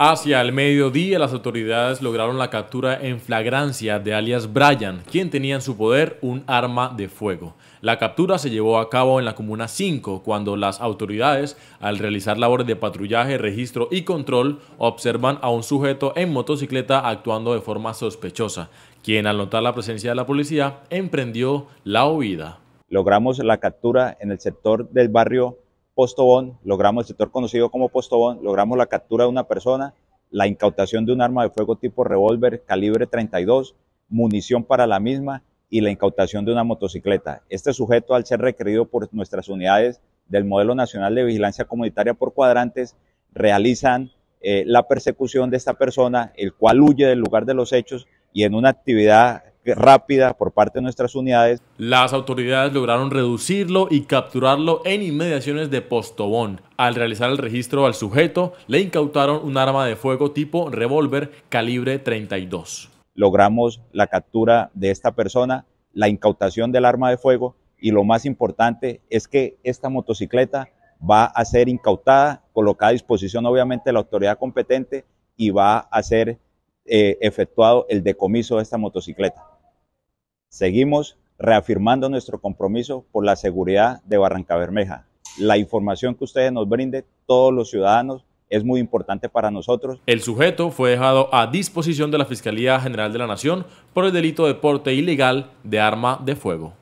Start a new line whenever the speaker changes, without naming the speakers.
Hacia el mediodía, las autoridades lograron la captura en flagrancia de alias Bryan, quien tenía en su poder un arma de fuego. La captura se llevó a cabo en la Comuna 5, cuando las autoridades, al realizar labores de patrullaje, registro y control, observan a un sujeto en motocicleta actuando de forma sospechosa, quien al notar la presencia de la policía, emprendió la huida.
Logramos la captura en el sector del barrio postobón, logramos el sector conocido como postobón, logramos la captura de una persona, la incautación de un arma de fuego tipo revólver calibre 32, munición para la misma y la incautación de una motocicleta. Este sujeto, al ser requerido por nuestras unidades del Modelo Nacional de Vigilancia Comunitaria por Cuadrantes, realizan eh, la persecución de esta persona, el cual huye del lugar de los hechos y en una actividad rápida por parte de nuestras unidades.
Las autoridades lograron reducirlo y capturarlo en inmediaciones de Postobón. Al realizar el registro al sujeto, le incautaron un arma de fuego tipo revólver calibre 32.
Logramos la captura de esta persona, la incautación del arma de fuego y lo más importante es que esta motocicleta va a ser incautada, colocada a disposición obviamente de la autoridad competente y va a ser eh, efectuado el decomiso de esta motocicleta. Seguimos reafirmando nuestro compromiso por la seguridad de Barranca Bermeja. La información que ustedes nos brinden, todos los ciudadanos, es muy importante para
nosotros. El sujeto fue dejado a disposición de la Fiscalía General de la Nación por el delito de porte ilegal de arma de fuego.